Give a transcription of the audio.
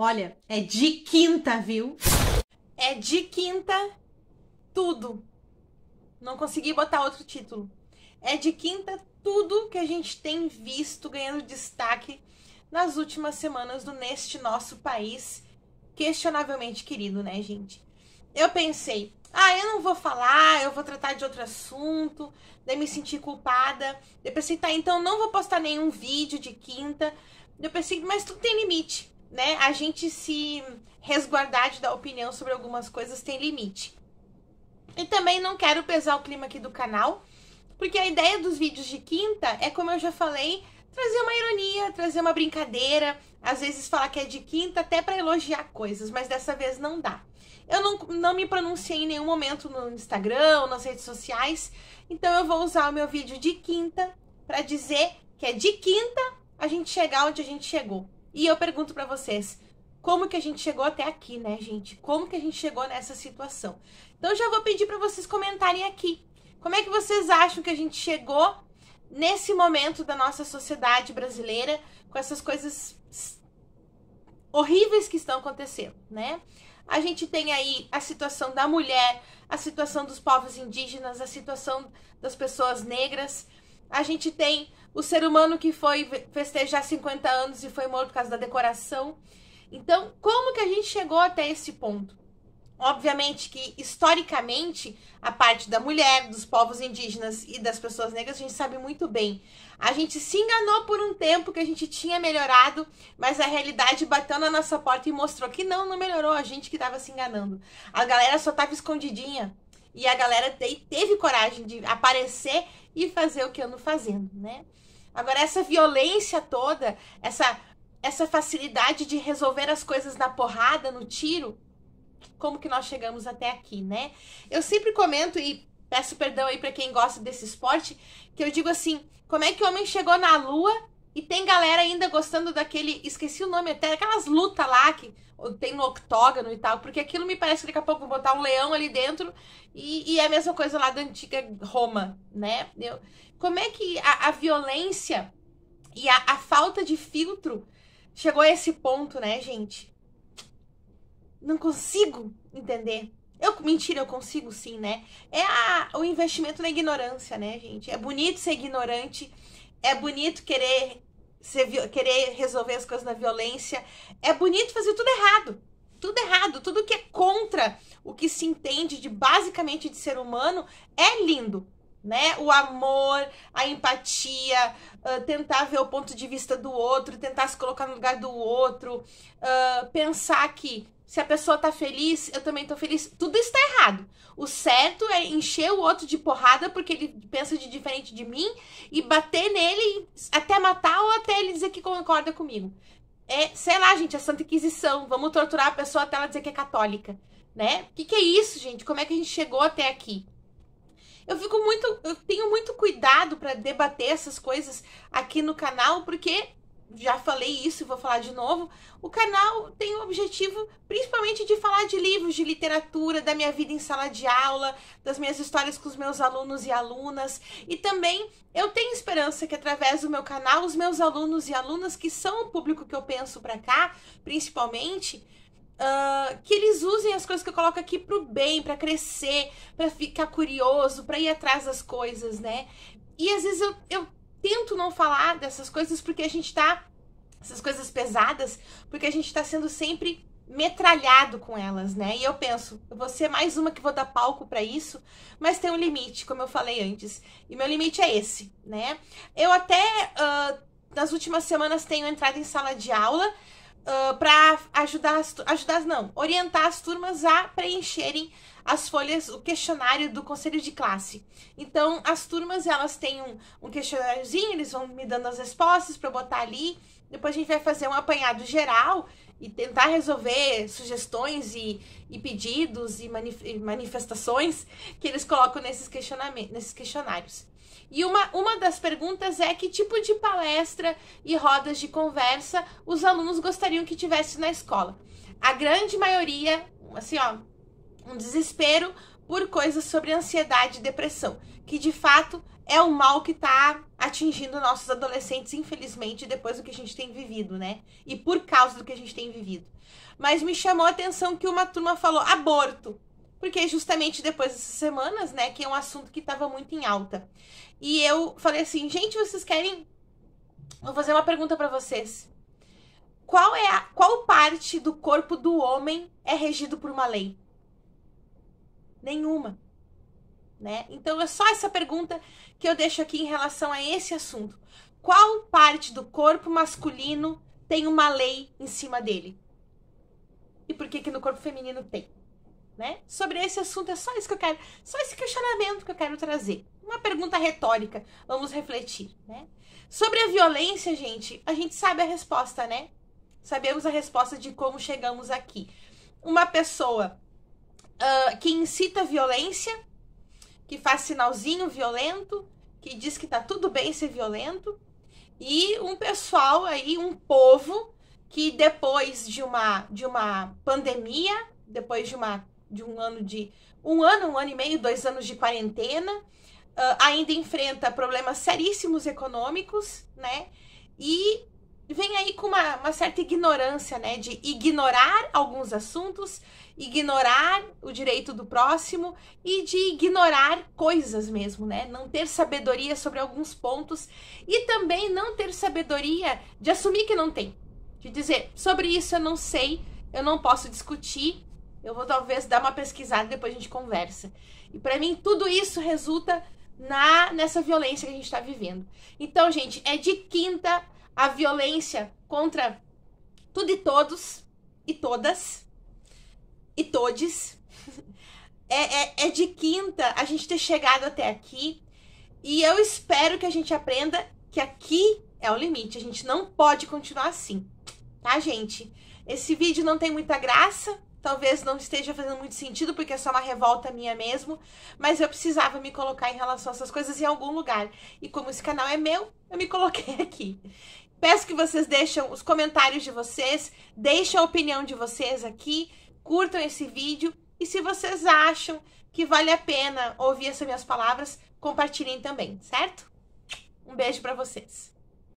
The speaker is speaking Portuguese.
Olha, é de quinta, viu? É de quinta tudo. Não consegui botar outro título. É de quinta tudo que a gente tem visto ganhando destaque nas últimas semanas do neste nosso país questionavelmente querido, né, gente? Eu pensei, ah, eu não vou falar, eu vou tratar de outro assunto, daí me senti culpada. Eu pensei, tá, então não vou postar nenhum vídeo de quinta. Eu pensei, mas tudo tem limite né, a gente se resguardar de dar opinião sobre algumas coisas tem limite. E também não quero pesar o clima aqui do canal, porque a ideia dos vídeos de quinta é, como eu já falei, trazer uma ironia, trazer uma brincadeira, às vezes falar que é de quinta até para elogiar coisas, mas dessa vez não dá. Eu não, não me pronunciei em nenhum momento no Instagram, nas redes sociais, então eu vou usar o meu vídeo de quinta para dizer que é de quinta a gente chegar onde a gente chegou. E eu pergunto para vocês, como que a gente chegou até aqui, né, gente? Como que a gente chegou nessa situação? Então já vou pedir para vocês comentarem aqui. Como é que vocês acham que a gente chegou nesse momento da nossa sociedade brasileira com essas coisas horríveis que estão acontecendo, né? A gente tem aí a situação da mulher, a situação dos povos indígenas, a situação das pessoas negras. A gente tem o ser humano que foi festejar 50 anos e foi morto por causa da decoração. Então, como que a gente chegou até esse ponto? Obviamente que, historicamente, a parte da mulher, dos povos indígenas e das pessoas negras, a gente sabe muito bem. A gente se enganou por um tempo que a gente tinha melhorado, mas a realidade bateu na nossa porta e mostrou que não, não melhorou, a gente que estava se enganando. A galera só estava escondidinha. E a galera teve coragem de aparecer e fazer o que eu não fazendo, né? Agora, essa violência toda, essa, essa facilidade de resolver as coisas na porrada, no tiro, como que nós chegamos até aqui, né? Eu sempre comento e peço perdão aí para quem gosta desse esporte, que eu digo assim, como é que o homem chegou na lua e tem galera ainda gostando daquele, esqueci o nome até, aquelas lutas lá que tem no octógono e tal, porque aquilo me parece que daqui a pouco vou botar um leão ali dentro e, e é a mesma coisa lá da antiga Roma, né? Eu, como é que a, a violência e a, a, falta de filtro chegou a esse ponto, né, gente? Não consigo entender. Eu, mentira, eu consigo sim, né? É a, o investimento na ignorância, né, gente? É bonito ser ignorante, é bonito querer querer resolver as coisas na violência. É bonito fazer tudo errado. Tudo errado, tudo que é contra o que se entende de basicamente de ser humano é lindo, né? O amor, a empatia, uh, tentar ver o ponto de vista do outro, tentar se colocar no lugar do outro, uh, pensar que se a pessoa tá feliz, eu também tô feliz. Tudo está errado. O certo é encher o outro de porrada porque ele pensa de diferente de mim e bater nele até matar ou até ele dizer que concorda comigo. É, sei lá, gente, a santa inquisição. Vamos torturar a pessoa até ela dizer que é católica, né? O que, que é isso, gente? Como é que a gente chegou até aqui? Eu fico muito, eu tenho muito cuidado para debater essas coisas aqui no canal porque já falei isso e vou falar de novo. O canal tem o objetivo principalmente de falar de livros, de literatura, da minha vida em sala de aula, das minhas histórias com os meus alunos e alunas. E também eu tenho esperança que através do meu canal, os meus alunos e alunas, que são o público que eu penso para cá, principalmente, Uh, que eles usem as coisas que eu coloco aqui pro bem, para crescer, para ficar curioso, para ir atrás das coisas, né? E às vezes eu, eu tento não falar dessas coisas porque a gente tá. Essas coisas pesadas, porque a gente tá sendo sempre metralhado com elas, né? E eu penso, eu vou ser mais uma que vou dar palco para isso, mas tem um limite, como eu falei antes. E meu limite é esse, né? Eu até uh, nas últimas semanas tenho entrado em sala de aula uh, ah, para ajudar as ajudar não, orientar as turmas a preencherem as folhas, o questionário do conselho de classe. Então, as turmas, elas têm um, um questionáriozinho, eles vão me dando as respostas para botar ali. Depois a gente vai fazer um apanhado geral e tentar resolver sugestões e, e pedidos e, manif e manifestações que eles colocam nesses, questionamentos, nesses questionários. E uma, uma das perguntas é que tipo de palestra e rodas de conversa os alunos gostariam que tivesse na escola. A grande maioria, assim, ó, um desespero por coisas sobre ansiedade e depressão, que de fato é o mal que está atingindo nossos adolescentes, infelizmente, depois do que a gente tem vivido, né? E por causa do que a gente tem vivido. Mas me chamou a atenção que uma turma falou aborto porque justamente depois dessas semanas, né, que é um assunto que estava muito em alta. E eu falei assim, gente, vocês querem? Vou fazer uma pergunta para vocês. Qual é a, qual parte do corpo do homem é regido por uma lei? Nenhuma, né? Então é só essa pergunta que eu deixo aqui em relação a esse assunto. Qual parte do corpo masculino tem uma lei em cima dele? E por que que no corpo feminino tem? né? Sobre esse assunto é só isso que eu quero, só esse questionamento que eu quero trazer. Uma pergunta retórica, vamos refletir, né? Sobre a violência, gente, a gente sabe a resposta, né? Sabemos a resposta de como chegamos aqui. Uma pessoa uh, que incita violência, que faz sinalzinho violento, que diz que tá tudo bem ser violento, e um pessoal aí, um povo que depois de uma de uma pandemia, depois de uma de um ano de um ano, um ano e meio, dois anos de quarentena, uh, ainda enfrenta problemas seríssimos econômicos, né? E vem aí com uma, uma, certa ignorância, né? De ignorar alguns assuntos, ignorar o direito do próximo e de ignorar coisas mesmo, né? Não ter sabedoria sobre alguns pontos e também não ter sabedoria de assumir que não tem. De dizer, sobre isso eu não sei, eu não posso discutir, eu vou talvez dar uma pesquisada e depois a gente conversa. E para mim tudo isso resulta na nessa violência que a gente está vivendo. Então, gente, é de quinta a violência contra tudo e todos e todas e todes. É, é, é de quinta a gente ter chegado até aqui e eu espero que a gente aprenda que aqui é o limite. A gente não pode continuar assim, tá, gente? Esse vídeo não tem muita graça, talvez não esteja fazendo muito sentido, porque é só uma revolta minha mesmo, mas eu precisava me colocar em relação a essas coisas em algum lugar. E como esse canal é meu, eu me coloquei aqui. Peço que vocês deixem os comentários de vocês, deixem a opinião de vocês aqui, curtam esse vídeo e se vocês acham que vale a pena ouvir essas minhas palavras, compartilhem também, certo? Um beijo para vocês.